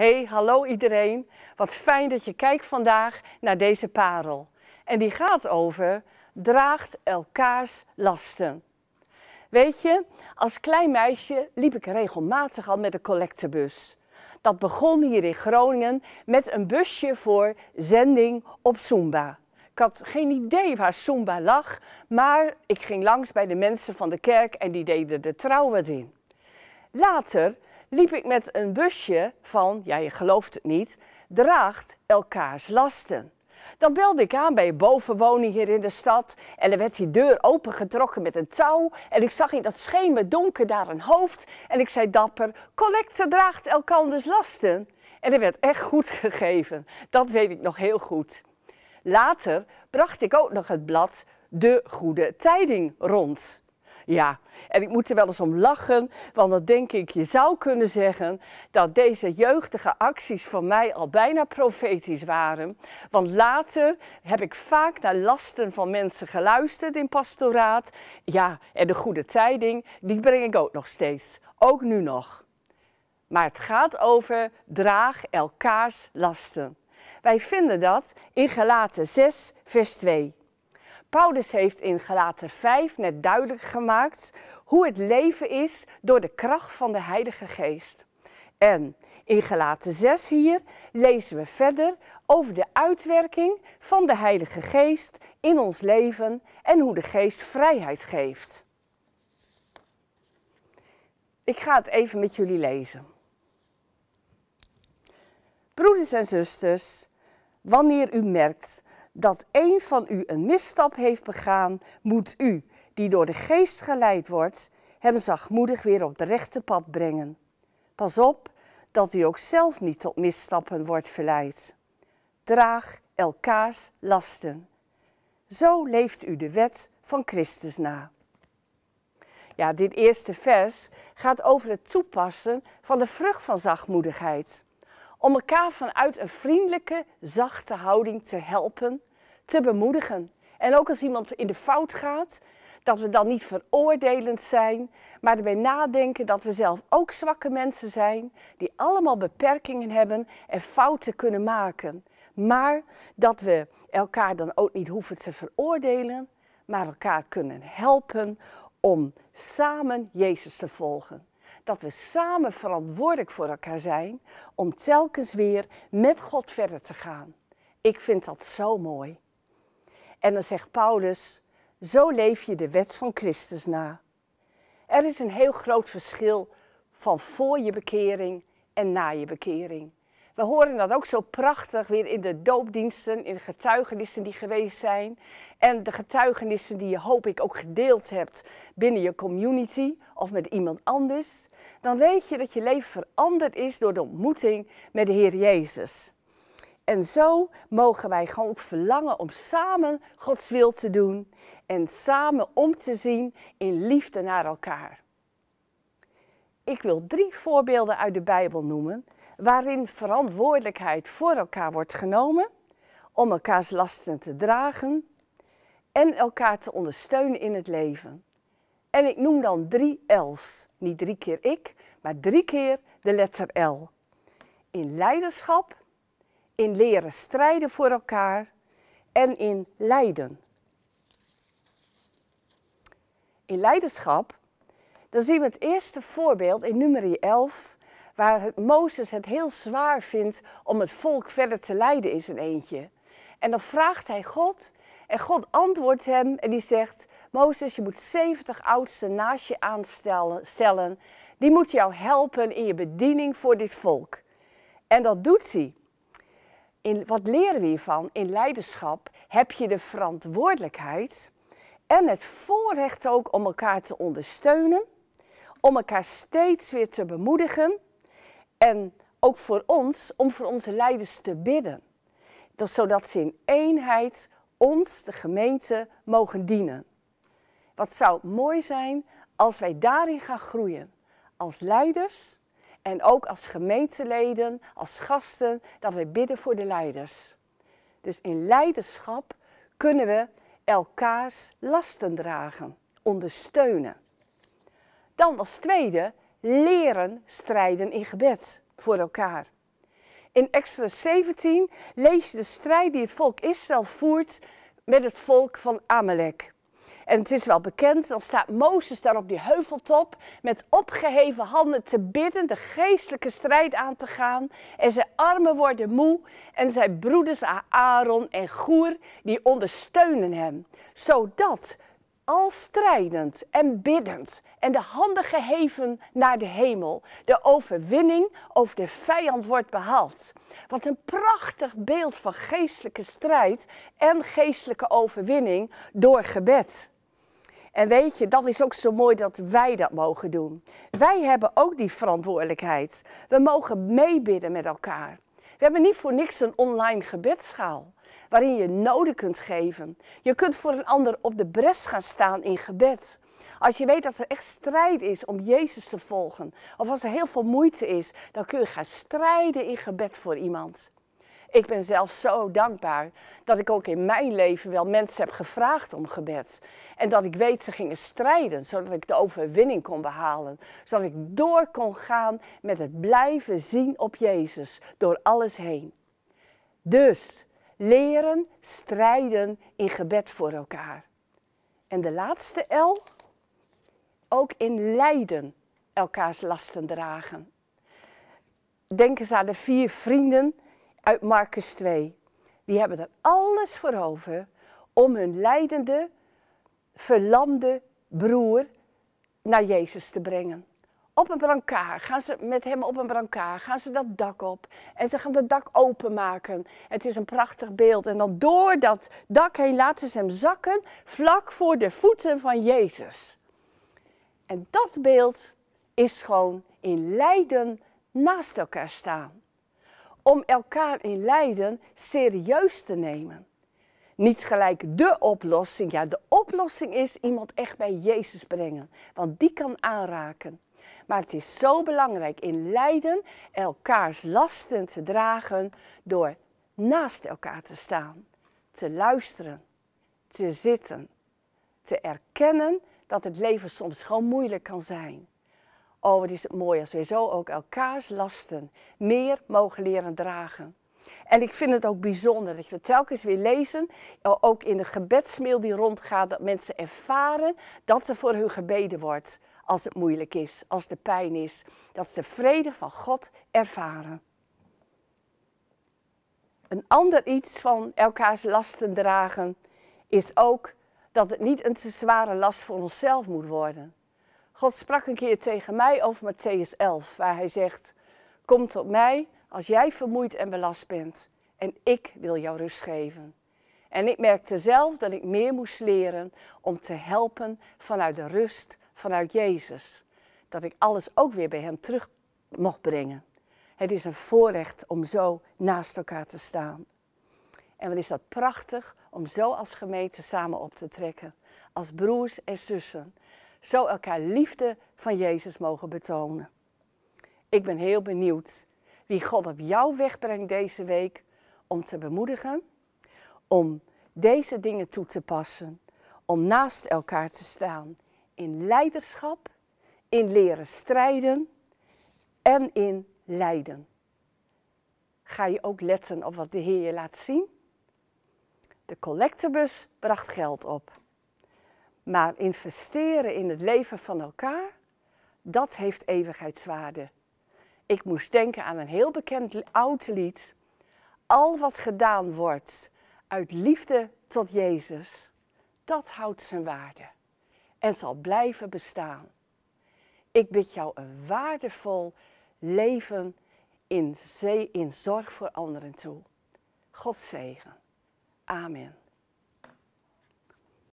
Hey, hallo iedereen. Wat fijn dat je kijkt vandaag naar deze parel. En die gaat over draagt elkaars lasten. Weet je, als klein meisje liep ik regelmatig al met de collectebus. Dat begon hier in Groningen met een busje voor zending op Zumba. Ik had geen idee waar Zumba lag, maar ik ging langs bij de mensen van de kerk en die deden de trouw in. Later liep ik met een busje van, ja je gelooft het niet, draagt elkaars lasten. Dan belde ik aan bij een bovenwoning hier in de stad en er werd die deur opengetrokken met een touw en ik zag in dat donker daar een hoofd en ik zei dapper, collecte draagt elkanders lasten. En er werd echt goed gegeven, dat weet ik nog heel goed. Later bracht ik ook nog het blad De Goede Tijding rond. Ja, en ik moet er wel eens om lachen, want dan denk ik, je zou kunnen zeggen dat deze jeugdige acties van mij al bijna profetisch waren. Want later heb ik vaak naar lasten van mensen geluisterd in pastoraat. Ja, en de goede tijding, die breng ik ook nog steeds, ook nu nog. Maar het gaat over draag elkaars lasten. Wij vinden dat in Galaten 6, vers 2. Paulus heeft in Galaten 5 net duidelijk gemaakt hoe het leven is door de kracht van de Heilige Geest. En in Gelaten 6 hier lezen we verder over de uitwerking van de Heilige Geest in ons leven en hoe de Geest vrijheid geeft. Ik ga het even met jullie lezen. Broeders en zusters, wanneer u merkt dat een van u een misstap heeft begaan, moet u, die door de geest geleid wordt, hem zachtmoedig weer op de rechte pad brengen. Pas op dat u ook zelf niet tot misstappen wordt verleid. Draag elkaars lasten. Zo leeft u de wet van Christus na. Ja, dit eerste vers gaat over het toepassen van de vrucht van zachtmoedigheid om elkaar vanuit een vriendelijke, zachte houding te helpen, te bemoedigen. En ook als iemand in de fout gaat, dat we dan niet veroordelend zijn, maar erbij nadenken dat we zelf ook zwakke mensen zijn, die allemaal beperkingen hebben en fouten kunnen maken. Maar dat we elkaar dan ook niet hoeven te veroordelen, maar elkaar kunnen helpen om samen Jezus te volgen dat we samen verantwoordelijk voor elkaar zijn om telkens weer met God verder te gaan. Ik vind dat zo mooi. En dan zegt Paulus, zo leef je de wet van Christus na. Er is een heel groot verschil van voor je bekering en na je bekering. We horen dat ook zo prachtig weer in de doopdiensten, in de getuigenissen die geweest zijn. En de getuigenissen die je hoop ik ook gedeeld hebt binnen je community of met iemand anders. Dan weet je dat je leven veranderd is door de ontmoeting met de Heer Jezus. En zo mogen wij gewoon ook verlangen om samen Gods wil te doen en samen om te zien in liefde naar elkaar. Ik wil drie voorbeelden uit de Bijbel noemen waarin verantwoordelijkheid voor elkaar wordt genomen, om elkaars lasten te dragen en elkaar te ondersteunen in het leven. En ik noem dan drie L's. Niet drie keer ik, maar drie keer de letter L. In leiderschap, in leren strijden voor elkaar en in lijden. In leiderschap, dan zien we het eerste voorbeeld in nummer 11 waar Mozes het heel zwaar vindt om het volk verder te leiden in zijn eentje. En dan vraagt hij God en God antwoordt hem en die zegt, Mozes, je moet 70 oudsten naast je aanstellen. Die moeten jou helpen in je bediening voor dit volk. En dat doet hij. In, wat leren we hiervan? In leiderschap heb je de verantwoordelijkheid en het voorrecht ook om elkaar te ondersteunen, om elkaar steeds weer te bemoedigen en ook voor ons, om voor onze leiders te bidden. Dat, zodat ze in eenheid ons, de gemeente, mogen dienen. Wat zou mooi zijn als wij daarin gaan groeien. Als leiders en ook als gemeenteleden, als gasten, dat wij bidden voor de leiders. Dus in leiderschap kunnen we elkaars lasten dragen, ondersteunen. Dan als tweede leren strijden in gebed voor elkaar. In Exodus 17 lees je de strijd die het volk Israël voert met het volk van Amalek. En het is wel bekend, dan staat Mozes daar op die heuveltop met opgeheven handen te bidden, de geestelijke strijd aan te gaan. En zijn armen worden moe en zijn broeders Aaron en Goer, die ondersteunen hem. Zodat al strijdend en biddend en de handen geheven naar de hemel. De overwinning over de vijand wordt behaald. Wat een prachtig beeld van geestelijke strijd en geestelijke overwinning door gebed. En weet je, dat is ook zo mooi dat wij dat mogen doen. Wij hebben ook die verantwoordelijkheid. We mogen meebidden met elkaar. We hebben niet voor niks een online gebedschaal waarin je noden kunt geven. Je kunt voor een ander op de bres gaan staan in gebed. Als je weet dat er echt strijd is om Jezus te volgen, of als er heel veel moeite is, dan kun je gaan strijden in gebed voor iemand. Ik ben zelf zo dankbaar dat ik ook in mijn leven wel mensen heb gevraagd om gebed. En dat ik weet ze gingen strijden, zodat ik de overwinning kon behalen. Zodat ik door kon gaan met het blijven zien op Jezus door alles heen. Dus leren strijden in gebed voor elkaar. En de laatste L, ook in lijden elkaars lasten dragen. Denk eens aan de vier vrienden uit Marcus 2. Die hebben er alles voor over om hun lijdende, verlamde broer naar Jezus te brengen op een brancard. Gaan ze met hem op een brancard. Gaan ze dat dak op. En ze gaan dat dak openmaken. Het is een prachtig beeld. En dan door dat dak heen laten ze hem zakken. Vlak voor de voeten van Jezus. En dat beeld is gewoon in lijden naast elkaar staan. Om elkaar in lijden serieus te nemen niet gelijk de oplossing. Ja, de oplossing is iemand echt bij Jezus brengen, want die kan aanraken. Maar het is zo belangrijk in lijden elkaars lasten te dragen door naast elkaar te staan, te luisteren, te zitten, te erkennen dat het leven soms gewoon moeilijk kan zijn. Oh, wat is het mooi als wij zo ook elkaars lasten meer mogen leren dragen. En ik vind het ook bijzonder dat we telkens weer lezen, eh, ook in de gebedsmail die rondgaat, dat mensen ervaren dat er voor hun gebeden wordt als het moeilijk is, als de pijn is. Dat ze de vrede van God ervaren. Een ander iets van elkaars lasten dragen is ook dat het niet een te zware last voor onszelf moet worden. God sprak een keer tegen mij over Matthäus 11, waar hij zegt: Kom tot mij als jij vermoeid en belast bent, en ik wil jou rust geven. En ik merkte zelf dat ik meer moest leren om te helpen vanuit de rust vanuit Jezus. Dat ik alles ook weer bij Hem terug mocht brengen. Het is een voorrecht om zo naast elkaar te staan. En wat is dat prachtig om zo als gemeente samen op te trekken. Als broers en zussen. Zo elkaar liefde van Jezus mogen betonen. Ik ben heel benieuwd wie God op jouw weg brengt deze week om te bemoedigen, om deze dingen toe te passen, om naast elkaar te staan in leiderschap, in leren strijden en in lijden. Ga je ook letten op wat de Heer je laat zien? De collectebus bracht geld op. Maar investeren in het leven van elkaar, dat heeft eeuwigheidswaarde. Ik moest denken aan een heel bekend oud lied. Al wat gedaan wordt uit liefde tot Jezus, dat houdt zijn waarde en zal blijven bestaan. Ik bid jou een waardevol leven in, in zorg voor anderen toe. God zegen. Amen.